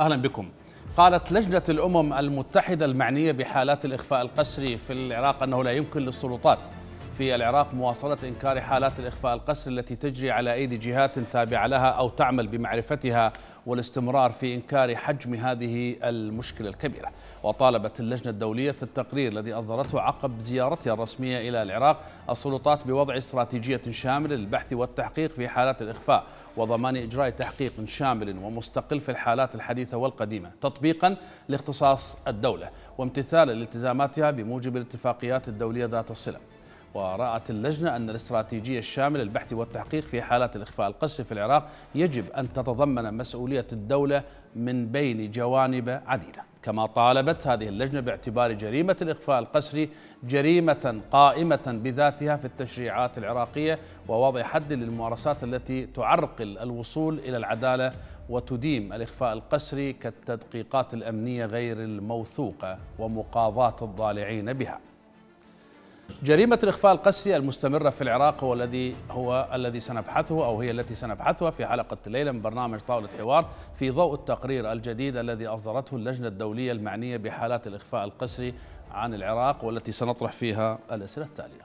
أهلا بكم قالت لجنة الأمم المتحدة المعنية بحالات الإخفاء القسري في العراق أنه لا يمكن للسلطات في العراق مواصلة إنكار حالات الإخفاء القسري التي تجري على أيدي جهات تابعة لها أو تعمل بمعرفتها والاستمرار في إنكار حجم هذه المشكلة الكبيرة وطالبت اللجنة الدولية في التقرير الذي أصدرته عقب زيارتها الرسمية إلى العراق السلطات بوضع استراتيجية شاملة للبحث والتحقيق في حالات الإخفاء وضمان إجراء تحقيق شامل ومستقل في الحالات الحديثة والقديمة تطبيقا لاختصاص الدولة وامتثالا لالتزاماتها بموجب الاتفاقيات الدولية ذات الصلة ورأت اللجنة أن الاستراتيجية الشاملة للبحث والتحقيق في حالات الإخفاء القسري في العراق يجب أن تتضمن مسؤولية الدولة من بين جوانب عديدة كما طالبت هذه اللجنة باعتبار جريمة الإخفاء القسري جريمة قائمة بذاتها في التشريعات العراقية ووضع حد للممارسات التي تعرقل الوصول إلى العدالة وتديم الإخفاء القسري كالتدقيقات الأمنية غير الموثوقة ومقاضاة الضالعين بها جريمة الإخفاء القسري المستمرة في العراق هو الذي هو الذي سنبحثه أو هي التي سنبحثها في حلقة الليلة من برنامج طاولة حوار في ضوء التقرير الجديد الذي أصدرته اللجنة الدولية المعنية بحالات الإخفاء القسري عن العراق والتي سنطرح فيها الأسئلة التالية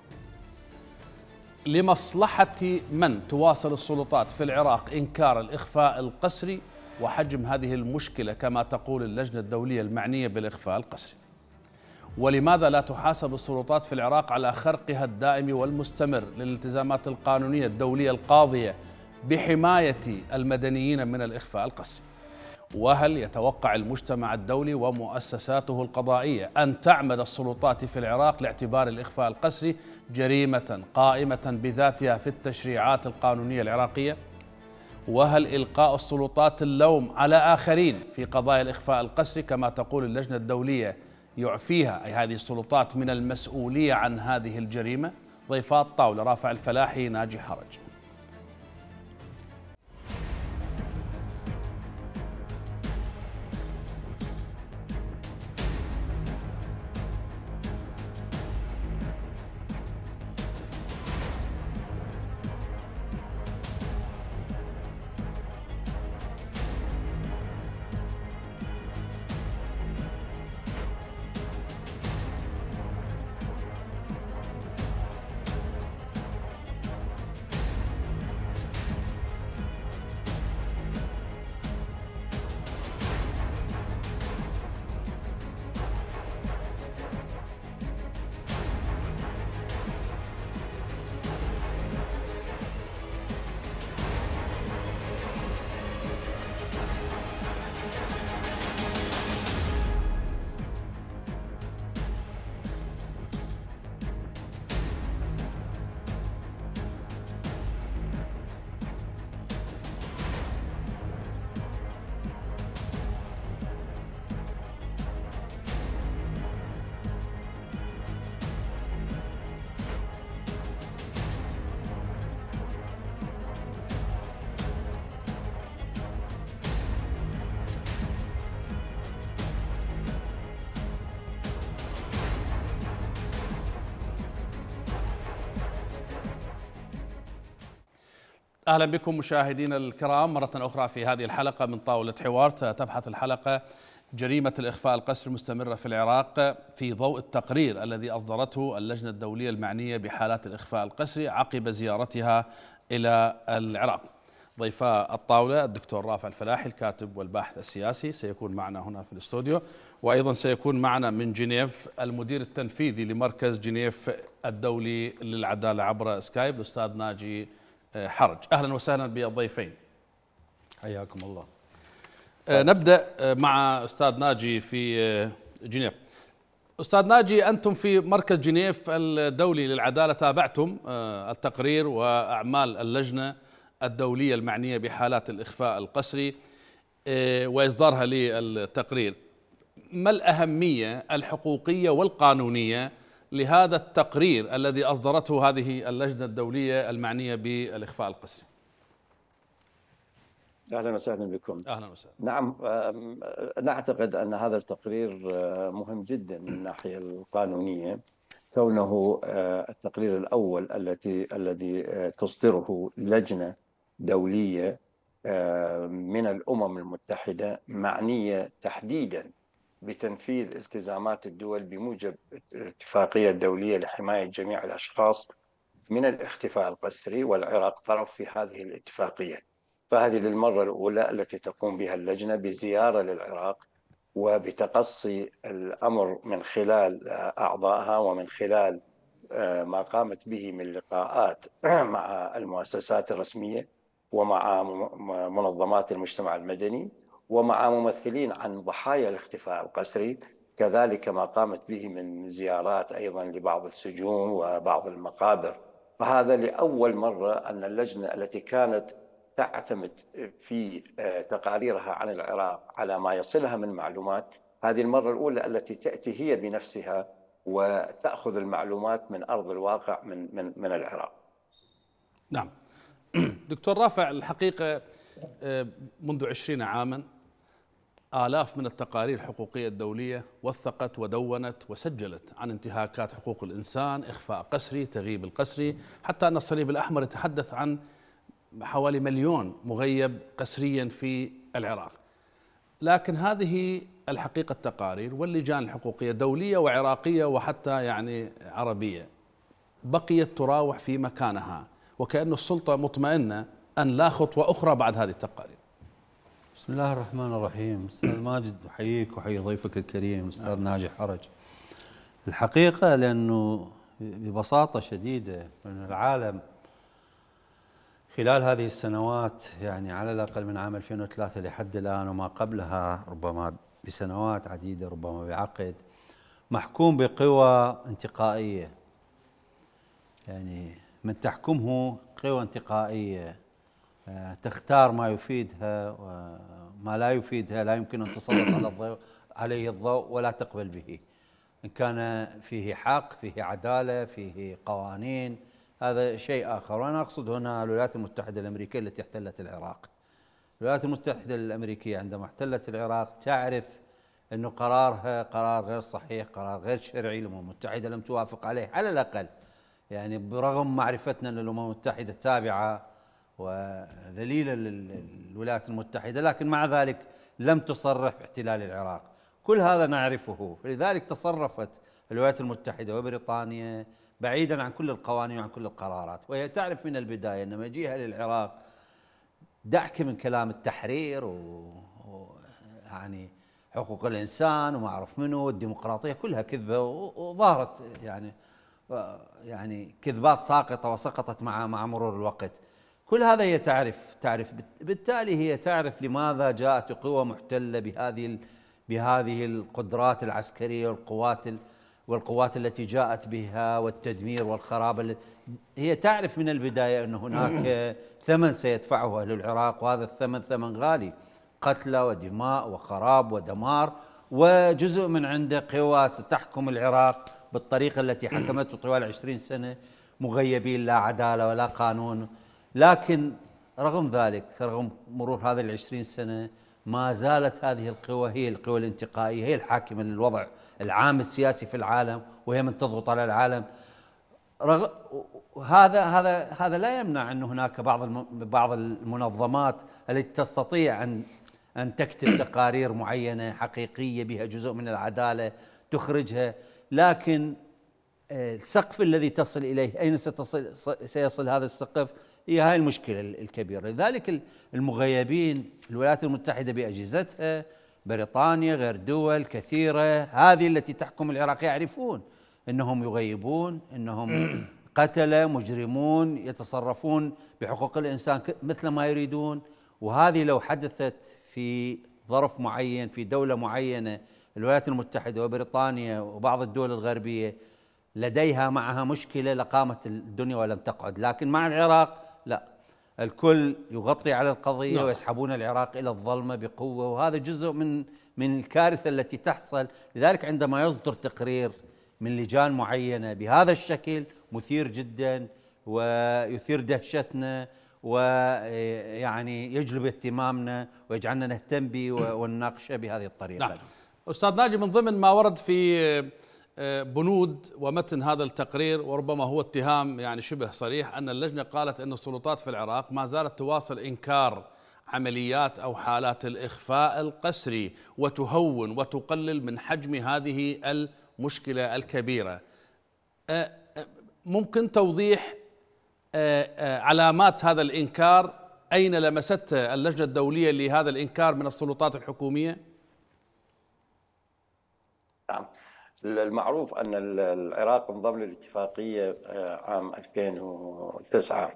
لمصلحة من تواصل السلطات في العراق إنكار الإخفاء القسري وحجم هذه المشكلة كما تقول اللجنة الدولية المعنية بالإخفاء القسري ولماذا لا تحاسب السلطات في العراق على خرقها الدائم والمستمر للالتزامات القانونية الدولية القاضية بحماية المدنيين من الإخفاء القسري وهل يتوقع المجتمع الدولي ومؤسساته القضائية أن تعمد السلطات في العراق لاعتبار الإخفاء القسري جريمة قائمة بذاتها في التشريعات القانونية العراقية؟ وهل إلقاء السلطات اللوم على آخرين في قضايا الإخفاء القسري كما تقول اللجنة الدولية يعفيها أي هذه السلطات من المسؤولية عن هذه الجريمة ضيفات طاولة رافع الفلاحي ناجي حرج أهلا بكم مشاهدينا الكرام مرة أخرى في هذه الحلقة من طاولة حوار تبحث الحلقة جريمة الإخفاء القسري المستمرة في العراق في ضوء التقرير الذي أصدرته اللجنة الدولية المعنية بحالات الإخفاء القسري عقب زيارتها إلى العراق ضيفاء الطاولة الدكتور رافع الفلاحي الكاتب والباحث السياسي سيكون معنا هنا في الاستوديو وأيضا سيكون معنا من جنيف المدير التنفيذي لمركز جنيف الدولي للعدالة عبر سكايب الأستاذ ناجي حرج أهلا وسهلا بالضيفين حياكم الله طيب. آه، نبدأ آه، مع أستاذ ناجي في آه، جنيف أستاذ ناجي أنتم في مركز جنيف الدولي للعدالة تابعتم التقرير وأعمال اللجنة الدولية المعنية بحالات الإخفاء القسري وإصدارها للتقرير ما الأهمية الحقوقية والقانونية لهذا التقرير الذي اصدرته هذه اللجنه الدوليه المعنيه بالاخفاء القسري. اهلا وسهلا بكم. اهلا وسهلا. نعم نعتقد ان هذا التقرير آه، مهم جدا من الناحيه القانونيه كونه آه، التقرير الاول التي الذي آه، تصدره لجنه دوليه من الامم المتحده معنيه تحديدا بتنفيذ التزامات الدول بموجب الاتفاقية الدولية لحماية جميع الأشخاص من الاختفاء القسري والعراق طرف في هذه الاتفاقية فهذه للمرة الأولى التي تقوم بها اللجنة بزيارة للعراق وبتقصي الأمر من خلال أعضائها ومن خلال آه، ما قامت به من لقاءات مع المؤسسات الرسمية ومع منظمات المجتمع المدني ومع ممثلين عن ضحايا الاختفاء القسري كذلك ما قامت به من زيارات أيضا لبعض السجون وبعض المقابر فهذا لأول مرة أن اللجنة التي كانت تعتمد في آه، تقاريرها عن العراق على ما يصلها من معلومات هذه المرة الأولى التي تأتي هي بنفسها وتأخذ المعلومات من أرض الواقع من, من, من العراق نعم دكتور رافع الحقيقة آه، منذ عشرين عاما آلاف من التقارير الحقوقية الدولية وثقت ودونت وسجلت عن انتهاكات حقوق الإنسان إخفاء قسري تغييب القسري حتى أن الصليب الأحمر يتحدث عن حوالي مليون مغيب قسريا في العراق لكن هذه الحقيقة التقارير واللجان الحقوقية دولية وعراقية وحتى يعني عربية بقيت تراوح في مكانها وكأن السلطة مطمئنة أن لا خطوة أخرى بعد هذه التقارير بسم الله الرحمن الرحيم استاذ ماجد احييك واحيي ضيفك الكريم استاذ نعم. ناجي حرج الحقيقه لانه ببساطه شديده من العالم خلال هذه السنوات يعني على الاقل من عام 2003 لحد الان وما قبلها ربما بسنوات عديده ربما بعقد محكوم بقوى انتقائيه يعني من تحكمه قوى انتقائيه آه، تختار ما يفيدها وما آه، لا يفيدها لا يمكن أن تسلط على الضوء عليه الضوء ولا تقبل به إن كان فيه حق فيه عدالة فيه قوانين هذا شيء آخر وأنا أقصد هنا الولايات المتحدة الأمريكية التي احتلت العراق الولايات المتحدة الأمريكية عندما احتلت العراق تعرف أنه قرارها قرار غير صحيح قرار غير شرعي الأمم المتحدة لم توافق عليه على الأقل يعني برغم معرفتنا أن الأمم المتحدة تابعة وذليلة للولايات المتحدة لكن مع ذلك لم تصرح باحتلال العراق كل هذا نعرفه لذلك تصرفت الولايات المتحدة وبريطانيا بعيدا عن كل القوانين وعن كل القرارات وهي تعرف من البداية أن مجيئها للعراق دعك من كلام التحرير و... يعني حقوق الانسان وما اعرف منو الديمقراطيه كلها كذبه وظهرت يعني يعني كذبات ساقطه وسقطت مع مع مرور الوقت كل هذا هي تعرف تعرف بالتالي هي تعرف لماذا جاءت قوى محتله بهذه بهذه القدرات العسكريه والقوات والقوات التي جاءت بها والتدمير والخراب هي تعرف من البدايه ان هناك ثمن سيدفعه اهل العراق وهذا الثمن ثمن غالي قتلى ودماء وخراب ودمار وجزء من عنده قوى ستحكم العراق بالطريقه التي حكمته طوال 20 سنه مغيبين لا عداله ولا قانون لكن رغم ذلك رغم مرور هذه العشرين سنة ما زالت هذه القوى هي القوى الانتقائية هي الحاكمة للوضع العام السياسي في العالم وهي من تضغط على العالم رغ... هذا هذا هذا لا يمنع ان هناك بعض الم... بعض المنظمات التي تستطيع ان ان تكتب تقارير معينه حقيقيه بها جزء من العداله تخرجها لكن السقف الذي تصل اليه اين ستصل سيصل هذا السقف هي هاي المشكله الكبيره لذلك المغيبين الولايات المتحده باجهزتها بريطانيا غير دول كثيره هذه التي تحكم العراق يعرفون انهم يغيبون انهم قتله مجرمون يتصرفون بحقوق الانسان مثل ما يريدون وهذه لو حدثت في ظرف معين في دوله معينه الولايات المتحده وبريطانيا وبعض الدول الغربيه لديها معها مشكلة لقامت الدنيا ولم تقعد لكن مع العراق لا الكل يغطي على القضية نعم. ويسحبون العراق إلى الظلمة بقوة وهذا جزء من من الكارثة التي تحصل لذلك عندما يصدر تقرير من لجان معينة بهذا الشكل مثير جدا ويثير دهشتنا ويعني إيه، يجلب اهتمامنا ويجعلنا نهتم به ونناقشه بهذه الطريقة نعم. أستاذ ناجي من ضمن ما ورد في بنود ومتن هذا التقرير وربما هو اتهام يعني شبه صريح أن اللجنة قالت أن السلطات في العراق ما زالت تواصل إنكار عمليات أو حالات الإخفاء القسري وتهون وتقلل من حجم هذه المشكلة الكبيرة أه، أه، ممكن توضيح أه، علامات هذا الإنكار أين لمست اللجنة الدولية لهذا الإنكار من السلطات الحكومية؟ نعم المعروف أن العراق انضم للاتفاقية آه، عام 2009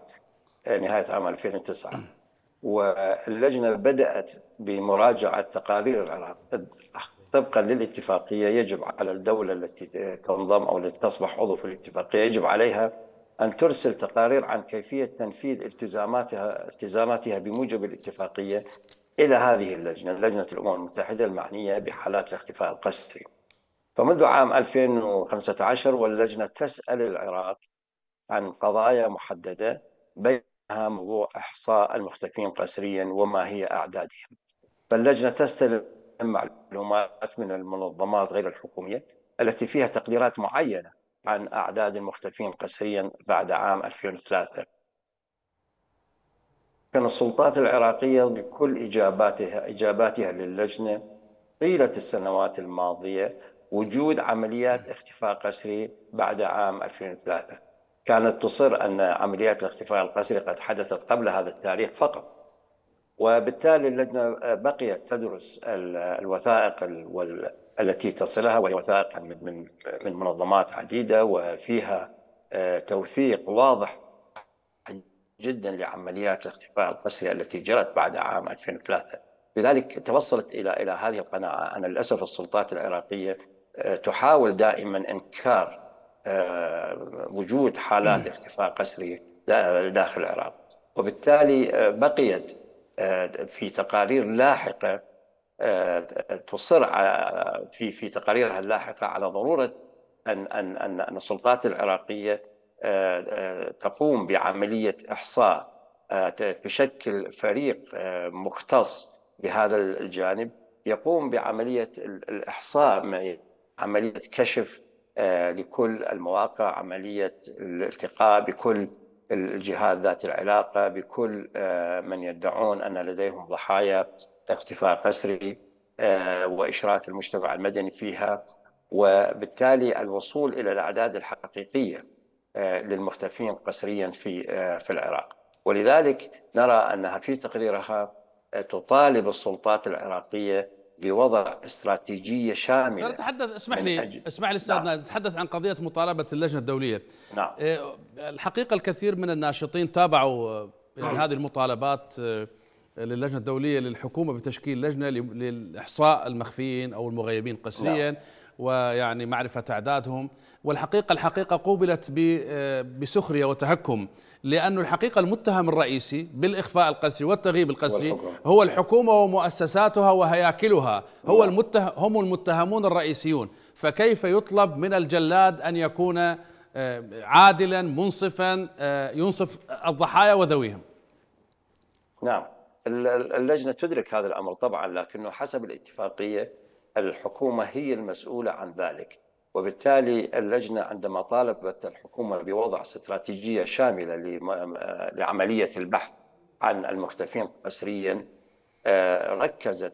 آه، نهاية عام 2009 واللجنة بدأت بمراجعة تقارير العراق طبقا للاتفاقية يجب على الدولة التي تنضم أو التي تصبح عضو في الاتفاقية يجب عليها أن ترسل تقارير عن كيفية تنفيذ التزاماتها التزاماتها بموجب الاتفاقية إلى هذه اللجنة لجنة الأمم المتحدة المعنية بحالات الاختفاء القسري فمنذ عام 2015 واللجنة تسأل العراق عن قضايا محددة بينها موضوع إحصاء المختفين قسريا وما هي أعدادهم فاللجنة تستلم معلومات من المنظمات غير الحكومية التي فيها تقديرات معينة عن أعداد المختفين قسريا بعد عام 2003 كان السلطات العراقية بكل إجاباتها إجاباتها للجنة طيلة السنوات الماضية وجود عمليات اختفاء قسري بعد عام 2003 كانت تصر أن عمليات الاختفاء القسري قد حدثت قبل هذا التاريخ فقط وبالتالي اللجنة بقيت تدرس الوثائق التي تصلها وهي وثائق من من منظمات عديدة وفيها آه، توثيق واضح جدا لعمليات الاختفاء القسري التي جرت بعد عام 2003 لذلك توصلت الى الى هذه القناعه ان للاسف السلطات العراقيه تحاول دائما انكار آه، وجود حالات اختفاء قسري داخل العراق وبالتالي آه، بقيت آه، في تقارير لاحقه تصر في في تقاريرها اللاحقه على ضروره ان ان ان, أن السلطات العراقيه تقوم بعمليه احصاء تشكل فريق مختص بهذا الجانب يقوم بعمليه الاحصاء عمليه كشف آه، لكل المواقع عمليه الالتقاء بكل الجهات ذات العلاقه بكل آه، من يدعون ان لديهم ضحايا اختفاء قسري آه، واشراك المجتمع المدني فيها وبالتالي الوصول الى الاعداد الحقيقيه للمختفين قسريا في في العراق ولذلك نرى انها في تقريرها تطالب السلطات العراقيه بوضع استراتيجيه شامله سنتحدث اسمح لي أجل. اسمح لي استاذ نعم. نتحدث عن قضيه مطالبه اللجنه الدوليه نعم آه، الحقيقه الكثير من الناشطين تابعوا آه، يعني نعم. هذه المطالبات آه، للجنه الدوليه للحكومه بتشكيل لجنه لاحصاء المخفيين او المغيبين قسريا نعم. ويعني معرفه اعدادهم والحقيقه الحقيقه قوبلت بسخريه وتهكم لأن الحقيقة المتهم الرئيسي بالإخفاء القسري والتغييب القسري هو الحكومة ومؤسساتها وهياكلها هو نعم. المتهم هم المتهمون الرئيسيون فكيف يطلب من الجلاد أن يكون آه، عادلا منصفا آه، ينصف الضحايا وذويهم نعم اللجنة تدرك هذا الأمر طبعا لكنه حسب الاتفاقية الحكومة هي المسؤولة عن ذلك وبالتالي اللجنة عندما طالبت الحكومة بوضع استراتيجية شاملة لعملية البحث عن المختفين قسريا آه، ركزت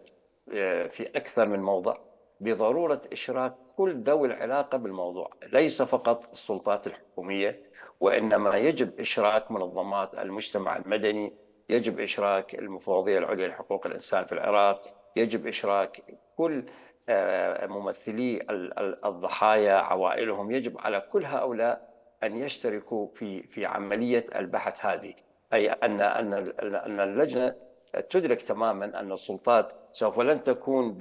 آه، في أكثر من موضع بضرورة إشراك كل ذوي العلاقة بالموضوع ليس فقط السلطات الحكومية وإنما يجب إشراك منظمات المجتمع المدني يجب إشراك المفوضية العليا لحقوق الإنسان في العراق يجب إشراك كل آه، ممثلي الضحايا عوائلهم يجب على كل هؤلاء ان يشتركوا في في عمليه البحث هذه اي ان ان ان اللجنه تدرك تماما ان السلطات سوف لن تكون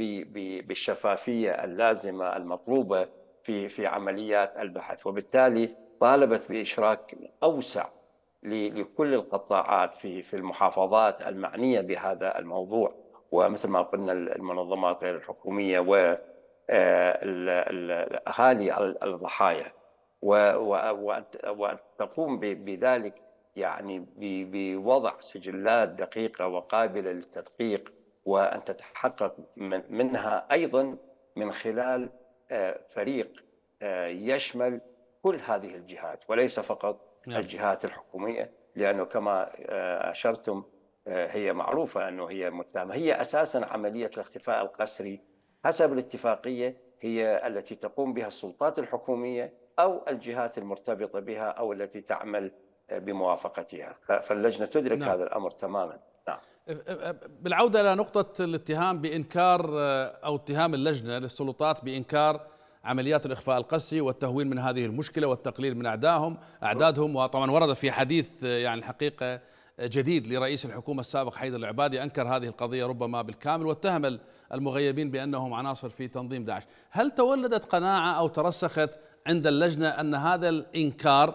بالشفافيه اللازمه المطلوبه في في عمليات البحث وبالتالي طالبت باشراك اوسع لكل القطاعات في في المحافظات المعنيه بهذا الموضوع ومثل ما قلنا المنظمات غير الحكوميه و آه، الاهالي الضحايا وان تقوم بذلك يعني بوضع سجلات دقيقه وقابله للتدقيق وان تتحقق منها ايضا من خلال آه، فريق آه، يشمل كل هذه الجهات وليس فقط نعم. الجهات الحكوميه لانه كما اشرتم هي معروفة أنه هي متهمة هي أساسا عملية الاختفاء القسري حسب الاتفاقية هي التي تقوم بها السلطات الحكومية أو الجهات المرتبطة بها أو التي تعمل بموافقتها فاللجنة تدرك نعم. هذا الأمر تماما نعم. بالعودة إلى نقطة الاتهام بإنكار آه، أو اتهام اللجنة للسلطات بإنكار عمليات الإخفاء القسري والتهوين من هذه المشكلة والتقليل من أعدائهم أعدادهم وطبعا ورد في حديث آه، يعني الحقيقة جديد لرئيس الحكومة السابق حيدر العبادي أنكر هذه القضية ربما بالكامل واتهم المغيبين بأنهم عناصر في تنظيم داعش هل تولدت قناعة أو ترسخت عند اللجنة أن هذا الإنكار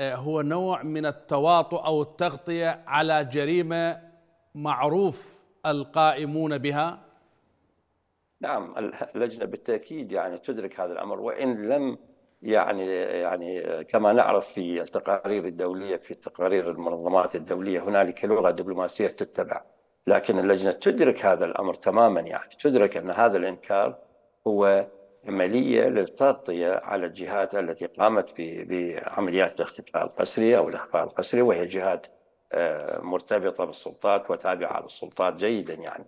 آه، هو نوع من التواطؤ أو التغطية على جريمة معروف القائمون بها؟ نعم اللجنة بالتأكيد يعني تدرك هذا الأمر وإن لم يعني يعني كما نعرف في التقارير الدوليه في تقارير المنظمات الدوليه هنالك لغه دبلوماسيه تتبع لكن اللجنه تدرك هذا الامر تماما يعني تدرك ان هذا الانكار هو عمليه للتغطيه على الجهات التي قامت بعمليات الاختفاء القسري او الاخفاء القسري وهي جهات آه، مرتبطه بالسلطات وتابعه للسلطات جيدا يعني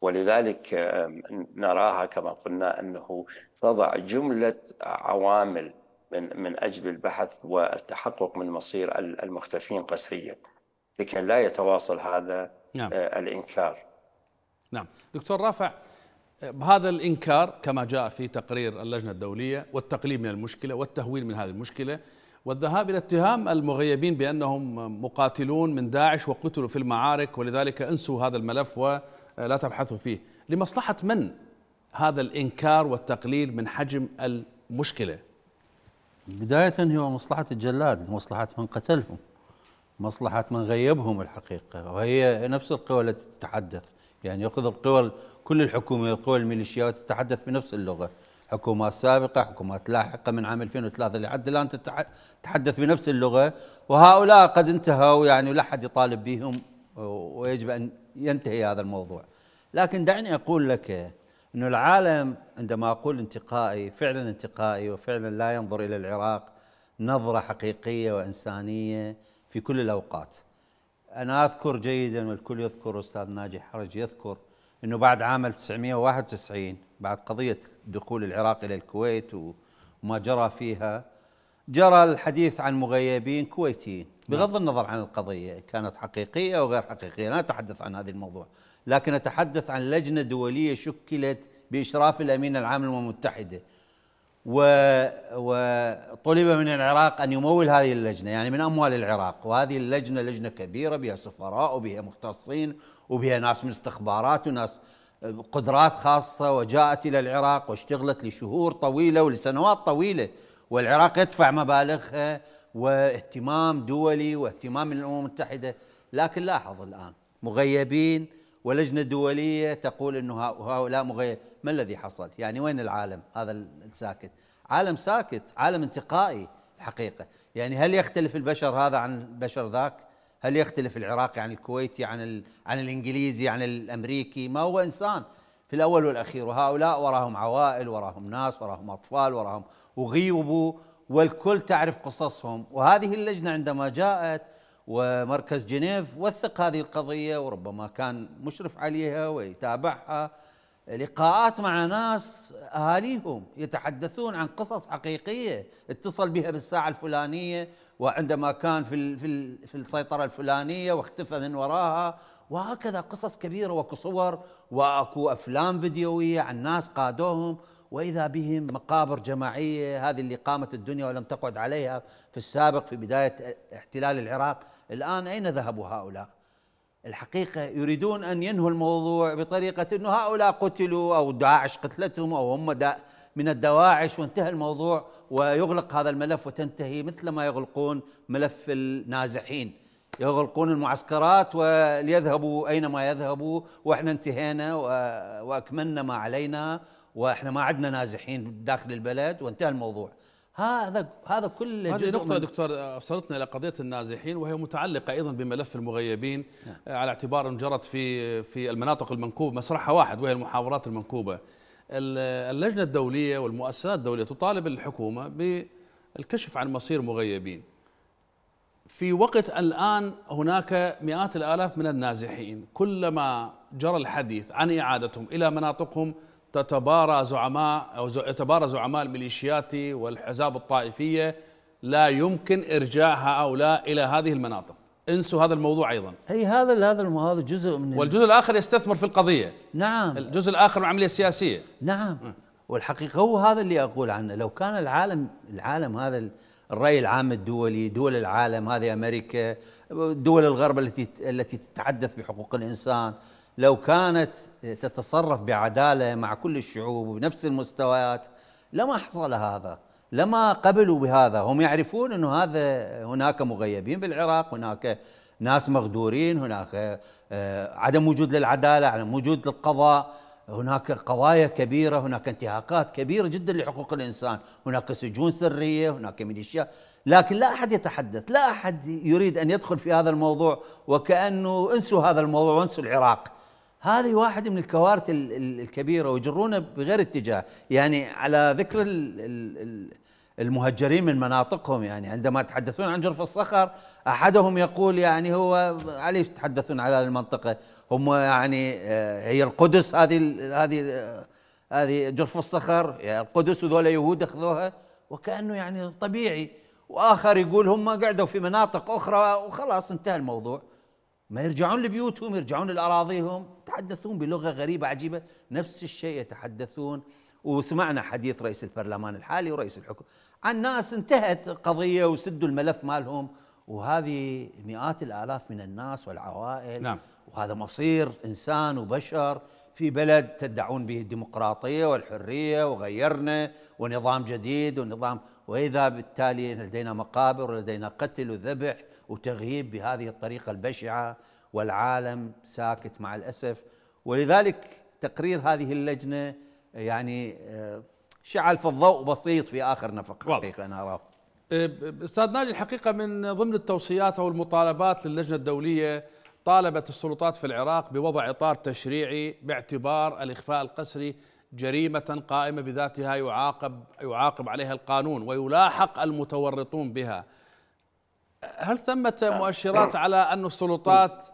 ولذلك آه، نراها كما قلنا انه تضع جملة عوامل من من أجل البحث والتحقق من مصير المختفين قسريا لكي لا يتواصل هذا نعم. آه، الإنكار نعم دكتور رافع هذا الإنكار كما جاء في تقرير اللجنة الدولية والتقليل من المشكلة والتهويل من هذه المشكلة والذهاب إلى اتهام المغيبين بأنهم مقاتلون من داعش وقتلوا في المعارك ولذلك انسوا هذا الملف ولا تبحثوا فيه لمصلحة من هذا الإنكار والتقليل من حجم المشكلة بداية هي مصلحة الجلاد مصلحة من قتلهم مصلحة من غيبهم الحقيقة وهي نفس القوى التي تتحدث يعني يأخذ القوى كل الحكومة القوى الميليشيات تتحدث بنفس اللغة حكومات سابقة حكومات لاحقة من عام 2003 لحد الآن تتحدث بنفس اللغة وهؤلاء قد انتهوا يعني لا أحد يطالب بهم ويجب أن ينتهي هذا الموضوع لكن دعني أقول لك أن العالم عندما أقول انتقائي فعلا انتقائي وفعلا لا ينظر إلى العراق نظرة حقيقية وإنسانية في كل الأوقات أنا أذكر جيدا والكل يذكر أستاذ ناجي حرج يذكر أنه بعد عام 1991 بعد قضية دخول العراق إلى الكويت وما جرى فيها جرى الحديث عن مغيبين كويتيين بغض نعم. النظر عن القضية كانت حقيقية أو غير حقيقية أنا أتحدث عن هذا الموضوع لكن أتحدث عن لجنة دولية شكلت بإشراف الأمين العام للأمم المتحدة وطلب من العراق أن يمول هذه اللجنة يعني من أموال العراق وهذه اللجنة لجنة كبيرة بها سفراء وبها مختصين وبها ناس من استخبارات وناس قدرات خاصة وجاءت إلى العراق واشتغلت لشهور طويلة ولسنوات طويلة والعراق يدفع مبالغها واهتمام دولي واهتمام من الأمم المتحدة لكن لاحظ الآن مغيبين ولجنه دوليه تقول انه هؤلاء مغير، ما الذي حصل؟ يعني وين العالم هذا الساكت؟ عالم ساكت، عالم انتقائي الحقيقه، يعني هل يختلف البشر هذا عن البشر ذاك؟ هل يختلف العراقي عن الكويتي عن عن الانجليزي عن الامريكي؟ ما هو انسان في الاول والاخير وهؤلاء وراهم عوائل، وراهم ناس، وراهم اطفال، وراهم وغيبوا والكل تعرف قصصهم وهذه اللجنه عندما جاءت ومركز جنيف وثق هذه القضية وربما كان مشرف عليها ويتابعها لقاءات مع ناس أهاليهم يتحدثون عن قصص حقيقية اتصل بها بالساعة الفلانية وعندما كان في, في, في السيطرة الفلانية واختفى من وراها وهكذا قصص كبيرة وكصور واكو أفلام فيديوية عن ناس قادوهم واذا بهم مقابر جماعيه هذه اللي قامت الدنيا ولم تقعد عليها في السابق في بدايه احتلال العراق الآن أين ذهبوا هؤلاء الحقيقة يريدون أن ينهوا الموضوع بطريقة أنه هؤلاء قتلوا أو داعش قتلتهم أو هم دا من الدواعش وانتهى الموضوع ويغلق هذا الملف وتنتهي مثل ما يغلقون ملف النازحين يغلقون المعسكرات وليذهبوا أينما يذهبوا وإحنا انتهينا وأكملنا ما علينا وإحنا ما عدنا نازحين داخل البلد وانتهى الموضوع هذا هذا كل هذه نقطة دكتور أفصلتنا إلى قضية النازحين وهي متعلقة أيضا بملف المغيبين نعم. على اعتبار أن جرت في في المناطق المنكوبة مسرحها واحد وهي المحاورات المنكوبة اللجنة الدولية والمؤسسات الدولية تطالب الحكومة بالكشف عن مصير مغيبين في وقت الآن هناك مئات الآلاف من النازحين كلما جرى الحديث عن إعادتهم إلى مناطقهم تتبارى زعماء أو يتبارى زعماء الميليشيات والحزاب الطائفية لا يمكن إرجاع هؤلاء إلى هذه المناطق انسوا هذا الموضوع ايضا اي هذا هذا هذا جزء من والجزء الاخر يستثمر في القضيه نعم الجزء الاخر من العمليه السياسيه نعم م. والحقيقه هو هذا اللي اقول عنه لو كان العالم العالم هذا الراي العام الدولي دول العالم هذه امريكا دول الغرب التي التي تتحدث بحقوق الانسان لو كانت تتصرف بعداله مع كل الشعوب وبنفس المستويات لما حصل هذا لما قبلوا بهذا هم يعرفون انه هذا هناك مغيبين بالعراق هناك ناس مغدورين هناك آه، عدم وجود للعداله عدم وجود للقضاء هناك قضايا كبيره هناك انتهاكات كبيره جدا لحقوق الانسان هناك سجون سريه هناك ميليشيا لكن لا احد يتحدث لا احد يريد ان يدخل في هذا الموضوع وكانه انسوا هذا الموضوع وانسوا العراق هذه واحد من الكوارث الكبيره ويجرونا بغير اتجاه يعني على ذكر المهجرين من مناطقهم يعني عندما يتحدثون عن جرف الصخر احدهم يقول يعني هو عليش تحدثون على المنطقه هم يعني آه، هي القدس هذه هذه آه، هذه جرف الصخر يعني القدس وذولا يهود اخذوها وكانه يعني طبيعي واخر يقول هم قعدوا في مناطق اخرى وخلاص انتهى الموضوع ما يرجعون لبيوتهم يرجعون لاراضيهم يتحدثون بلغة غريبة عجيبة نفس الشيء يتحدثون وسمعنا حديث رئيس البرلمان الحالي ورئيس الحكم عن ناس انتهت قضية وسدوا الملف مالهم وهذه مئات الآلاف من الناس والعوائل نعم. وهذا مصير إنسان وبشر في بلد تدعون به الديمقراطية والحرية وغيرنا ونظام جديد ونظام وإذا بالتالي لدينا مقابر ولدينا قتل وذبح وتغييب بهذه الطريقة البشعة والعالم ساكت مع الأسف ولذلك تقرير هذه اللجنة يعني آه، شعل في الضوء بسيط في آخر نفق حقيقة أنا أراه آه، استاذ ناجي الحقيقه من ضمن التوصيات او المطالبات للجنه الدوليه طالبت السلطات في العراق بوضع اطار تشريعي باعتبار الاخفاء القسري جريمه قائمه بذاتها يعاقب يعاقب عليها القانون ويلاحق المتورطون بها. هل ثمة نعم. مؤشرات على ان السلطات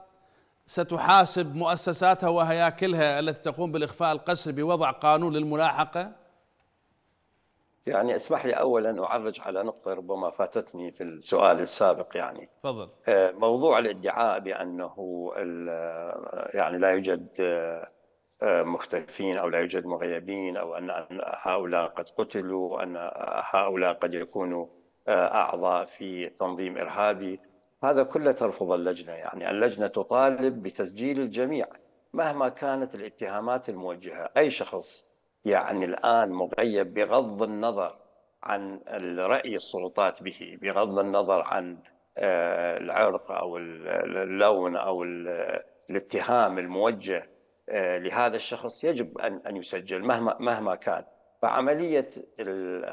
ستحاسب مؤسساتها وهياكلها التي تقوم بالإخفاء القسري بوضع قانون للملاحقة؟ يعني اسمح لي اولا اعرج على نقطه ربما فاتتني في السؤال السابق يعني تفضل آه، موضوع الادعاء بانه آه، يعني لا يوجد آه، مختلفين او لا يوجد مغيبين او ان هؤلاء قد قتلوا ان هؤلاء قد يكونوا اعضاء في تنظيم ارهابي هذا كله ترفض اللجنة يعني اللجنة تطالب بتسجيل الجميع مهما كانت الاتهامات الموجهة أي شخص يعني الآن مغيب بغض النظر عن رأي السلطات به بغض النظر عن آه، العرق أو اللون أو الاتهام الموجه آه، لهذا الشخص يجب أن أن يسجل مهما مهما كان فعملية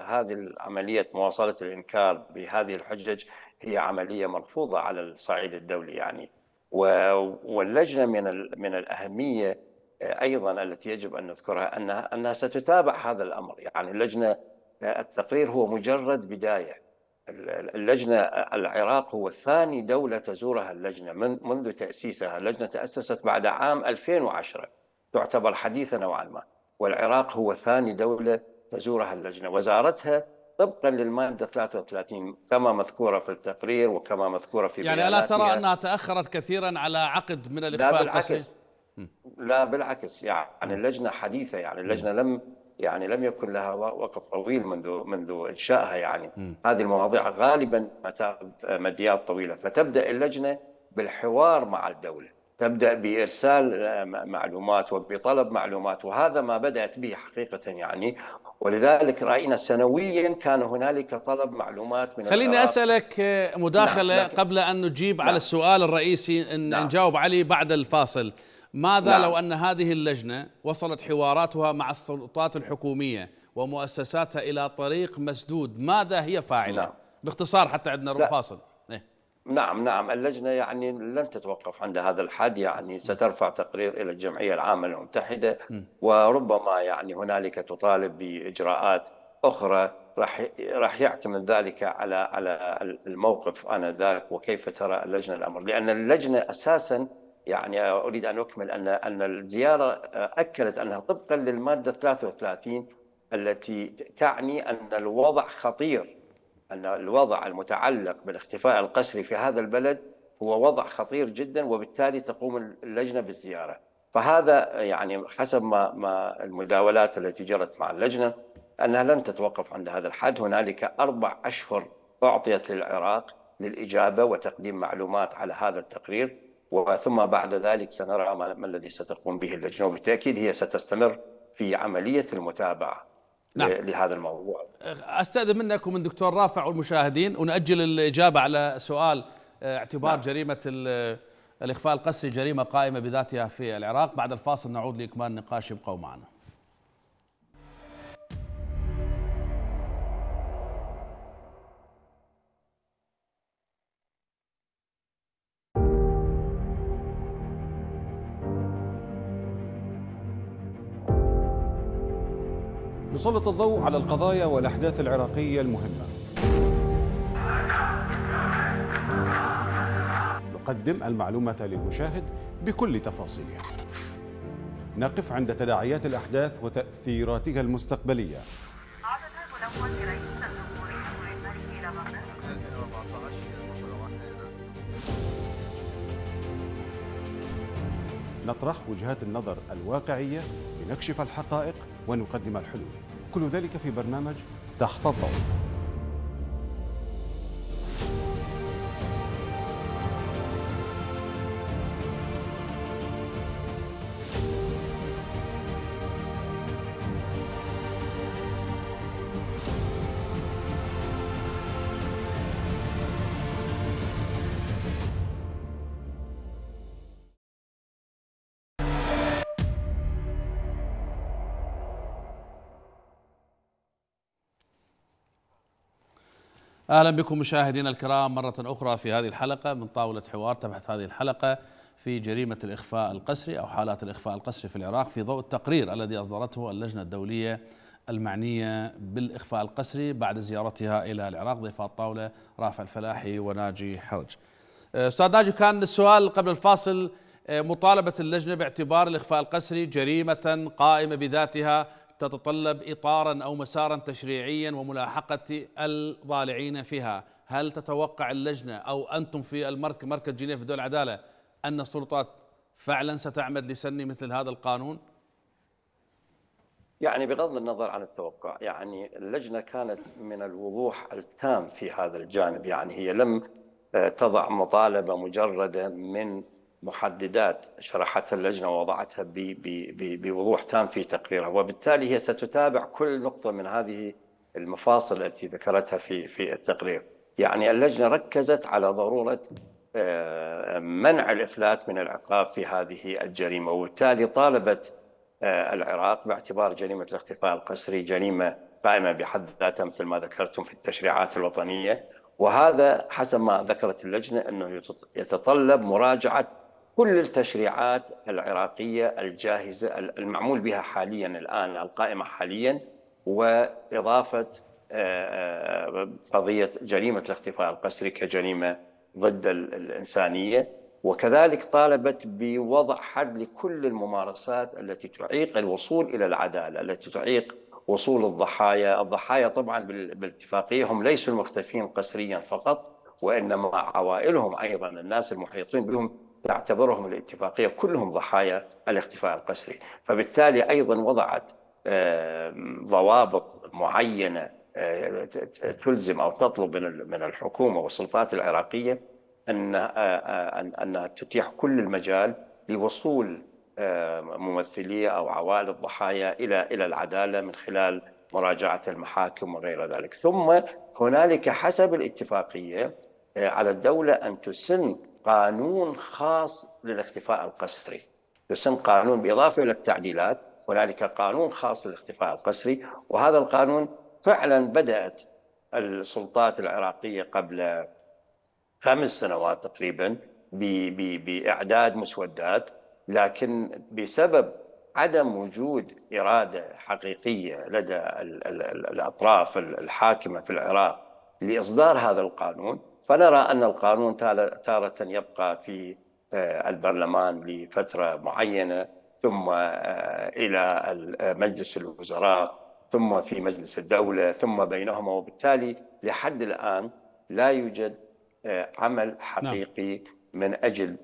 هذه عملية مواصلة الإنكار بهذه الحجج هي عملية مرفوضة على الصعيد الدولي يعني واللجنة من من الأهمية أيضا التي يجب أن نذكرها أنها أنها ستتابع هذا الأمر يعني اللجنة التقرير هو مجرد بداية اللجنة العراق هو ثاني دولة تزورها اللجنة من منذ تأسيسها اللجنة تأسست بعد عام 2010 تعتبر حديثة نوعا ما والعراق هو ثاني دولة تزورها اللجنة وزارتها طبقا للمادة 33 كما مذكورة في التقرير وكما مذكورة في يعني ألا ترى أنها تأخرت كثيرا على عقد من الإخفاء القسري؟ لا بالعكس يعني اللجنة حديثة يعني اللجنة لم يعني لم يكن لها وقف طويل منذ منذ انشائها يعني م. هذه المواضيع غالبا ما تاخذ مديات طويله فتبدا اللجنه بالحوار مع الدوله تبدأ بإرسال آه، معلومات وبطلب معلومات وهذا ما بدأت به حقيقة يعني ولذلك رأينا سنويا كان هنالك طلب معلومات من خليني أسألك آه، نعم، مداخلة نعم. قبل أن نجيب نعم. على السؤال الرئيسي إن نعم. نجاوب عليه بعد الفاصل ماذا نعم. لو أن هذه اللجنة وصلت حواراتها مع السلطات الحكومية ومؤسساتها إلى طريق مسدود ماذا هي فاعلة نعم. باختصار حتى عندنا فاصل نعم نعم اللجنة يعني لن تتوقف عند هذا الحد يعني سترفع تقرير إلى الجمعية العامة المتحده وربما يعني هنالك تطالب بإجراءات أخرى راح راح يعتمد ذلك على على الموقف انذاك وكيف ترى اللجنه الامر لان اللجنه اساسا يعني اريد ان اكمل ان ان الزياره اكدت انها طبقا للماده 33 التي تعني ان الوضع خطير أن الوضع المتعلق بالاختفاء القسري في هذا البلد هو وضع خطير جدا وبالتالي تقوم اللجنة بالزيارة فهذا يعني حسب ما, ما المداولات التي جرت مع اللجنة أنها لن تتوقف عند هذا الحد هنالك أربع أشهر أعطيت للعراق للإجابة وتقديم معلومات على هذا التقرير وثم بعد ذلك سنرى ما الذي ستقوم به اللجنة وبالتأكيد هي ستستمر في عملية المتابعة نعم. لهذا الموضوع استاذن منك ومن دكتور رافع والمشاهدين ونأجل الاجابه على سؤال آه، اعتبار نعم. جريمه الاخفاء القسري جريمه قائمه بذاتها في العراق بعد الفاصل نعود لاكمال نقاش ابقوا معنا نسلط الضوء على القضايا والأحداث العراقية المهمة نقدم المعلومة للمشاهد بكل تفاصيلها نقف عند تداعيات الأحداث وتأثيراتها المستقبلية نطرح وجهات النظر الواقعية لنكشف الحقائق ونقدم الحلول كل ذلك في برنامج تحت الضوء اهلا بكم مشاهدينا الكرام مره اخرى في هذه الحلقه من طاوله حوار تبحث هذه الحلقه في جريمه الاخفاء القسري او حالات الاخفاء القسري في العراق في ضوء التقرير الذي اصدرته اللجنه الدوليه المعنيه بالاخفاء القسري بعد زيارتها الى العراق ضيفاء الطاوله رافع الفلاحي وناجي حرج. أه، استاذ ناجي كان السؤال قبل الفاصل أه، مطالبه اللجنه باعتبار الاخفاء القسري جريمه قائمه بذاتها تتطلب إطارا أو مسارا تشريعيا وملاحقة الضالعين فيها هل تتوقع اللجنة أو أنتم في المركز مركز جنيف دول العدالة أن السلطات فعلا ستعمد لسن مثل هذا القانون؟ يعني بغض النظر عن التوقع يعني اللجنة كانت من الوضوح التام في هذا الجانب يعني هي لم آه، تضع مطالبة مجردة من محددات شرحتها اللجنة ووضعتها بوضوح تام في تقريرها وبالتالي هي ستتابع كل نقطة من هذه المفاصل التي ذكرتها في في التقرير يعني اللجنة ركزت على ضرورة آه، منع الإفلات من العقاب في هذه الجريمة وبالتالي طالبت آه، العراق باعتبار جريمة الاختفاء القسري جريمة قائمة بحد ذاتها مثل ما ذكرتم في التشريعات الوطنية وهذا حسب ما ذكرت اللجنة أنه يتطلب مراجعة كل التشريعات العراقية الجاهزة المعمول بها حاليا الآن القائمة حاليا وإضافة آه، آه، قضية جريمة الاختفاء القسري كجريمة ضد الإنسانية وكذلك طالبت بوضع حد لكل الممارسات التي تعيق الوصول إلى العدالة التي تعيق وصول الضحايا الضحايا طبعا بالاتفاقية هم ليسوا المختفين قسريا فقط وإنما عوائلهم أيضا الناس المحيطين بهم تعتبرهم الاتفاقية كلهم ضحايا الاختفاء القسري فبالتالي أيضا وضعت ضوابط معينة آه، تلزم أو تطلب من الحكومة والسلطات العراقية أنها آه، آه، تتيح كل المجال لوصول ممثلي أو عوائل الضحايا إلى إلى العدالة من خلال مراجعة المحاكم وغير ذلك ثم هنالك حسب الاتفاقية على الدولة أن تسن قانون خاص للاختفاء القسري يسمى قانون باضافه الى التعديلات هنالك قانون خاص للاختفاء القسري وهذا القانون فعلا بدات السلطات العراقيه قبل خمس سنوات تقريبا باعداد مسودات لكن بسبب عدم وجود اراده حقيقيه لدى الاطراف الحاكمه في العراق لاصدار هذا القانون فنرى أن القانون تارة يبقى في آه، البرلمان لفترة معينة ثم آه، إلى مجلس الوزراء ثم في مجلس الدولة ثم بينهما وبالتالي لحد الآن لا يوجد آه، عمل نعم. حقيقي من أجل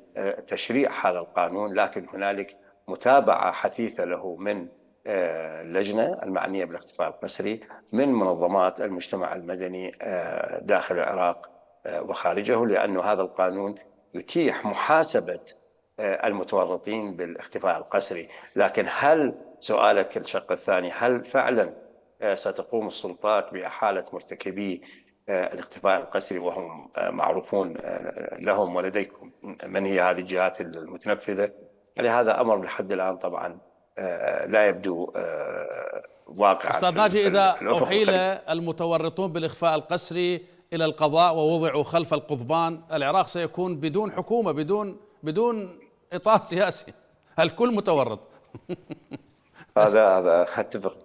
تشريع هذا القانون لكن هنالك متابعة حثيثة له من اللجنة المعنية بالاختفاء القسري من منظمات المجتمع المدني داخل العراق وخارجه لأن هذا القانون يتيح محاسبة آه، المتورطين بالاختفاء القسري لكن هل سؤالك الشق الثاني هل فعلا آه، ستقوم السلطات بإحالة مرتكبي آه، الاختفاء القسري وهم معروفون لهم ولديكم من هي هذه الجهات المتنفذة لهذا أمر لحد الآن طبعا لا يبدو واقعا أستاذ ناجي إذا أحيل المتورطون بالإخفاء القسري الى القضاء ووضعوا خلف القضبان العراق سيكون بدون حكومه بدون بدون اطار سياسي الكل متورط هذا هذا اتفق